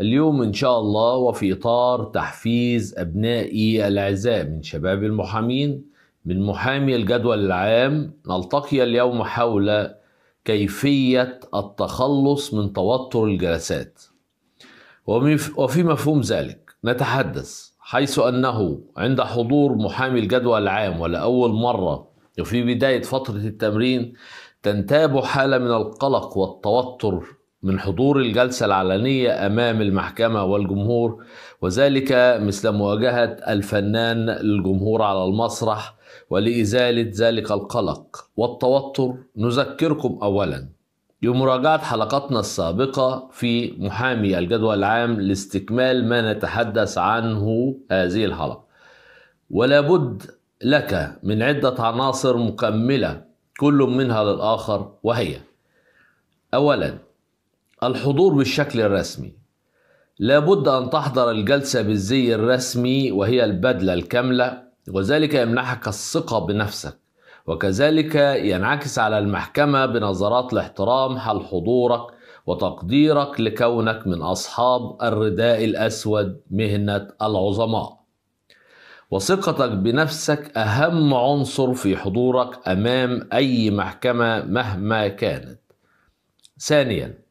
اليوم إن شاء الله وفي إطار تحفيز أبنائي الأعزاء من شباب المحامين من محامي الجدول العام نلتقي اليوم حول كيفية التخلص من توتر الجلسات وفي مفهوم ذلك نتحدث حيث أنه عند حضور محامي الجدول العام ولأول مرة وفي بداية فترة التمرين تنتاب حالة من القلق والتوتر من حضور الجلسة العلنية أمام المحكمة والجمهور وذلك مثل مواجهة الفنان للجمهور على المسرح ولإزالة ذلك القلق والتوتر نذكركم أولا بمراجعة حلقتنا السابقة في محامي الجدول العام لاستكمال ما نتحدث عنه هذه الحلقة ولا بد لك من عدة عناصر مكملة كل منها للآخر وهي أولا الحضور بالشكل الرسمي لابد أن تحضر الجلسة بالزي الرسمي وهي البدلة الكاملة وذلك يمنحك الثقة بنفسك وكذلك ينعكس على المحكمة بنظرات الاحترام حال حضورك وتقديرك لكونك من أصحاب الرداء الأسود مهنة العظماء وثقتك بنفسك أهم عنصر في حضورك أمام أي محكمة مهما كانت ثانياً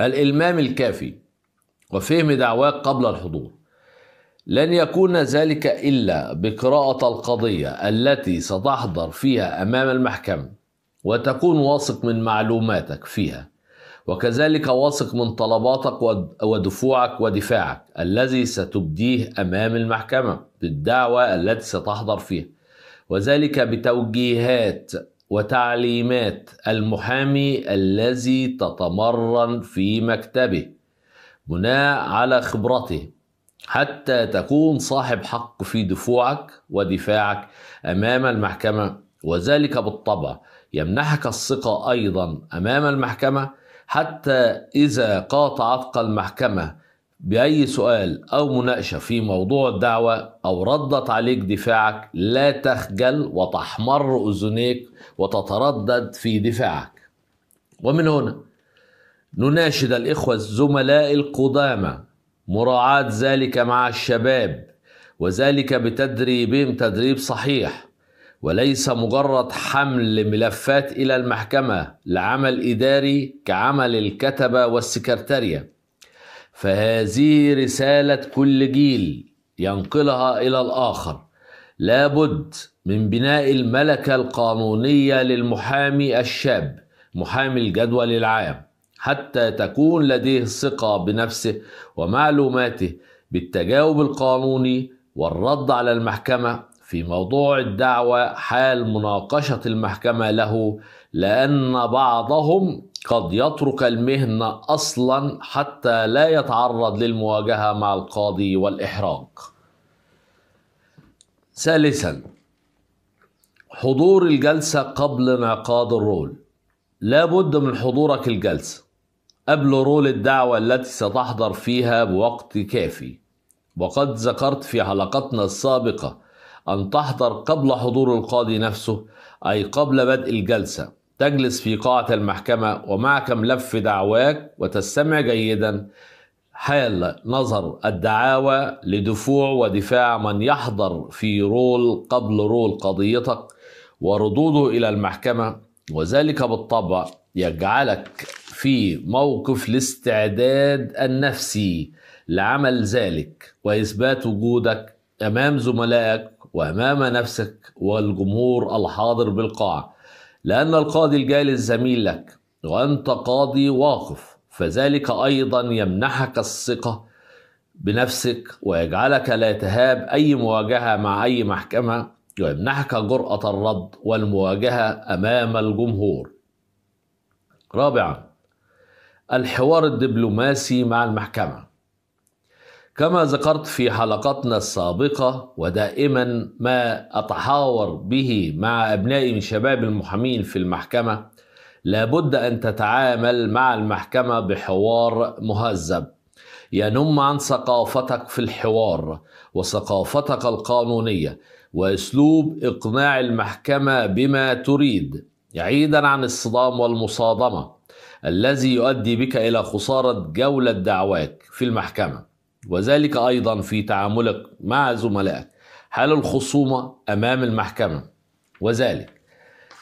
الإلمام الكافي وفهم دعواك قبل الحضور لن يكون ذلك إلا بقراءة القضية التي ستحضر فيها أمام المحكمة وتكون واثق من معلوماتك فيها وكذلك واثق من طلباتك ودفوعك ودفاعك الذي ستبديه أمام المحكمة بالدعوة التي ستحضر فيها وذلك بتوجيهات وتعليمات المحامي الذي تتمرن في مكتبه بناء على خبرته حتى تكون صاحب حق في دفوعك ودفاعك امام المحكمه وذلك بالطبع يمنحك الثقه ايضا امام المحكمه حتى اذا قاطعتك المحكمه بأي سؤال أو مناقشة في موضوع الدعوة أو ردت عليك دفاعك لا تخجل وتحمر أذنيك وتتردد في دفاعك ومن هنا نناشد الإخوة الزملاء القدامى مراعاة ذلك مع الشباب وذلك بتدريبهم تدريب صحيح وليس مجرد حمل ملفات إلى المحكمة لعمل إداري كعمل الكتبة والسكرتارية فهذه رسالة كل جيل ينقلها إلى الآخر لابد من بناء الملكة القانونية للمحامي الشاب محامي الجدول العام حتى تكون لديه ثقة بنفسه ومعلوماته بالتجاوب القانوني والرد على المحكمة في موضوع الدعوة حال مناقشة المحكمة له لأن بعضهم قد يترك المهنة أصلا حتى لا يتعرض للمواجهة مع القاضي والإحراج ثالثا حضور الجلسة قبل انعقاد الرول لا بد من حضورك الجلسة قبل رول الدعوة التي ستحضر فيها بوقت كافي وقد ذكرت في حلقتنا السابقة أن تحضر قبل حضور القاضي نفسه أي قبل بدء الجلسة تجلس في قاعة المحكمة ومعك ملف دعواك وتستمع جيدا حال نظر الدعاوى لدفوع ودفاع من يحضر في رول قبل رول قضيتك وردوده إلى المحكمة وذلك بالطبع يجعلك في موقف الاستعداد النفسي لعمل ذلك وإثبات وجودك أمام زملائك وأمام نفسك والجمهور الحاضر بالقاعة لأن القاضي الجالس زميل لك وأنت قاضي واقف فذلك أيضا يمنحك الثقة بنفسك ويجعلك لا تهاب أي مواجهة مع أي محكمة ويمنحك جرأة الرد والمواجهة أمام الجمهور. رابعا الحوار الدبلوماسي مع المحكمة كما ذكرت في حلقتنا السابقة ودائما ما أتحاور به مع أبنائي من شباب المحامين في المحكمة لابد أن تتعامل مع المحكمة بحوار مهذب ينم عن ثقافتك في الحوار وثقافتك القانونية وأسلوب إقناع المحكمة بما تريد بعيدا عن الصدام والمصادمة الذي يؤدي بك إلى خسارة جولة دعواك في المحكمة وذلك أيضا في تعاملك مع زملائك حال الخصومة أمام المحكمة وذلك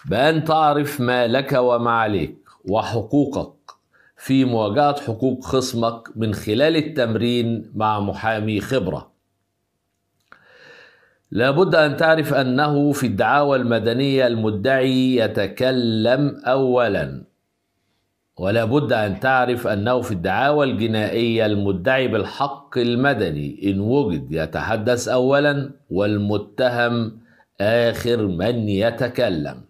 بأن تعرف ما لك وما عليك وحقوقك في مواجهة حقوق خصمك من خلال التمرين مع محامي خبرة لابد أن تعرف أنه في الدعاوى المدنية المدعي يتكلم أولا ولا بد أن تعرف أنه في الدعاوى الجنائية المدعي بالحق المدني إن وجد يتحدث أولا والمتهم آخر من يتكلم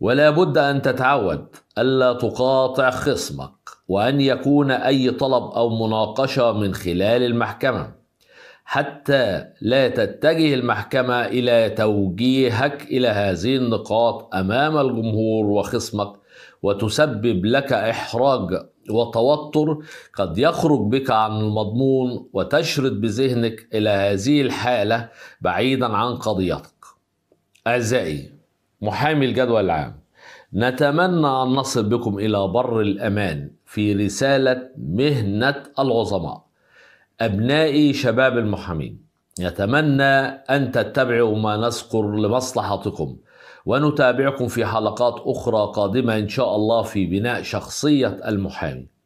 ولا بد أن تتعود ألا تقاطع خصمك وأن يكون أي طلب أو مناقشة من خلال المحكمة حتى لا تتجه المحكمة إلى توجيهك إلى هذه النقاط أمام الجمهور وخصمك وتسبب لك إحراج وتوتر قد يخرج بك عن المضمون وتشرد بذهنك إلى هذه الحالة بعيدا عن قضيتك أعزائي محامي الجدول العام نتمنى أن نصل بكم إلى بر الأمان في رسالة مهنة العظماء أبنائي شباب المحامين نتمنى أن تتبعوا ما نذكر لمصلحتكم ونتابعكم في حلقات أخرى قادمة إن شاء الله في بناء شخصية المحامي